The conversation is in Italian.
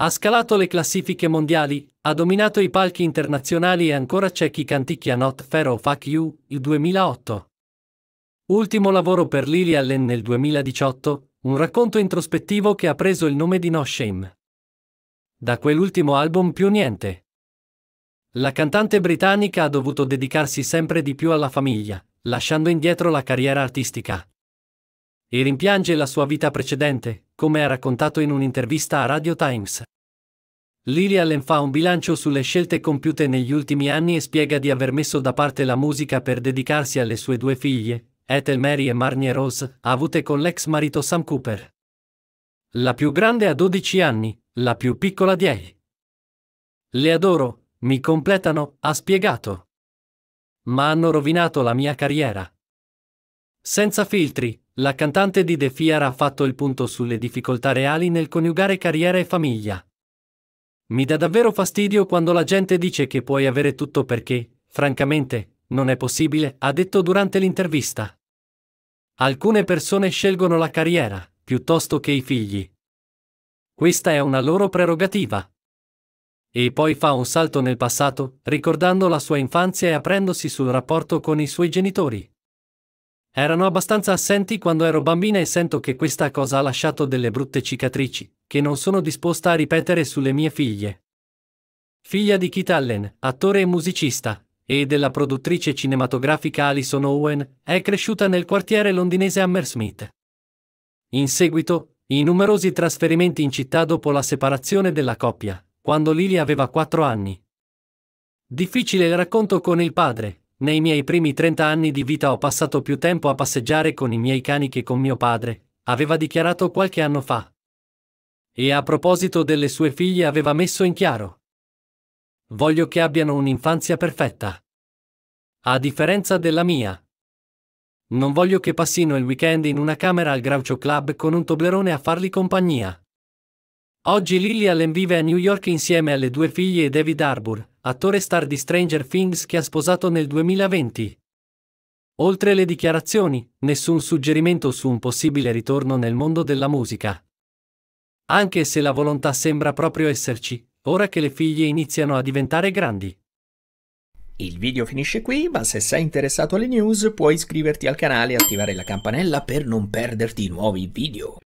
Ha scalato le classifiche mondiali, ha dominato i palchi internazionali e ancora c'è chi canticchia Not Fair o Fuck You, il 2008. Ultimo lavoro per Lily Allen nel 2018, un racconto introspettivo che ha preso il nome di No Shame. Da quell'ultimo album più niente. La cantante britannica ha dovuto dedicarsi sempre di più alla famiglia, lasciando indietro la carriera artistica. E rimpiange la sua vita precedente, come ha raccontato in un'intervista a Radio Times. Lily Allen fa un bilancio sulle scelte compiute negli ultimi anni e spiega di aver messo da parte la musica per dedicarsi alle sue due figlie, Ethel Mary e Marnie Rose, avute con l'ex marito Sam Cooper. La più grande ha 12 anni, la più piccola 10. Le adoro, mi completano, ha spiegato. Ma hanno rovinato la mia carriera. Senza filtri, la cantante di The Fier ha fatto il punto sulle difficoltà reali nel coniugare carriera e famiglia. Mi dà davvero fastidio quando la gente dice che puoi avere tutto perché, francamente, non è possibile, ha detto durante l'intervista. Alcune persone scelgono la carriera, piuttosto che i figli. Questa è una loro prerogativa. E poi fa un salto nel passato, ricordando la sua infanzia e aprendosi sul rapporto con i suoi genitori. Erano abbastanza assenti quando ero bambina e sento che questa cosa ha lasciato delle brutte cicatrici, che non sono disposta a ripetere sulle mie figlie. Figlia di Keith Allen, attore e musicista, e della produttrice cinematografica Alison Owen, è cresciuta nel quartiere londinese Hammersmith. In seguito, i numerosi trasferimenti in città dopo la separazione della coppia, quando Lily aveva quattro anni. Difficile il racconto con il padre, nei miei primi 30 anni di vita ho passato più tempo a passeggiare con i miei cani che con mio padre, aveva dichiarato qualche anno fa. E a proposito delle sue figlie aveva messo in chiaro. Voglio che abbiano un'infanzia perfetta. A differenza della mia. Non voglio che passino il weekend in una camera al Groucho Club con un toblerone a fargli compagnia. Oggi Lily Allen vive a New York insieme alle due figlie e David Harbour, attore star di Stranger Things che ha sposato nel 2020. Oltre le dichiarazioni, nessun suggerimento su un possibile ritorno nel mondo della musica. Anche se la volontà sembra proprio esserci, ora che le figlie iniziano a diventare grandi. Il video finisce qui, ma se sei interessato alle news puoi iscriverti al canale e attivare la campanella per non perderti i nuovi video.